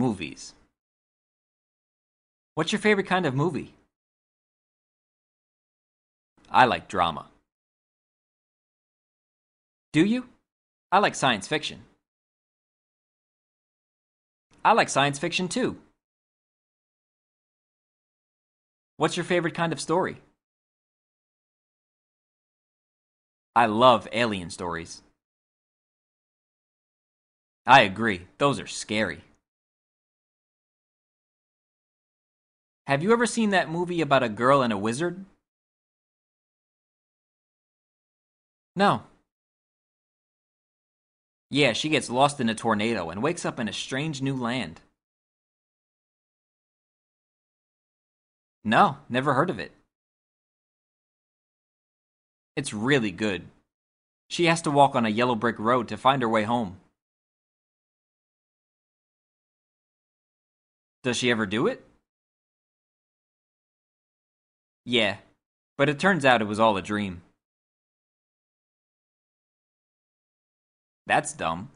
movies. What's your favorite kind of movie? I like drama. Do you? I like science fiction. I like science fiction too. What's your favorite kind of story? I love alien stories. I agree, those are scary. Have you ever seen that movie about a girl and a wizard? No. Yeah, she gets lost in a tornado and wakes up in a strange new land. No, never heard of it. It's really good. She has to walk on a yellow brick road to find her way home. Does she ever do it? Yeah, but it turns out it was all a dream. That's dumb.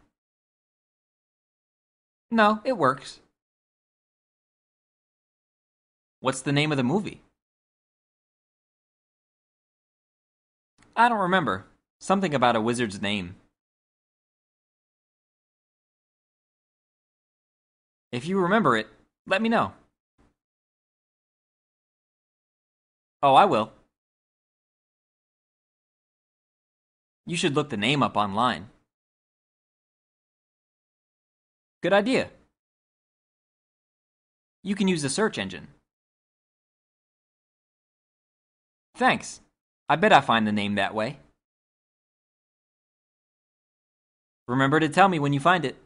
No, it works. What's the name of the movie? I don't remember. Something about a wizard's name. If you remember it, let me know. Oh, I will. You should look the name up online. Good idea. You can use the search engine. Thanks. I bet I find the name that way. Remember to tell me when you find it.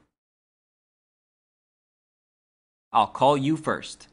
I'll call you first.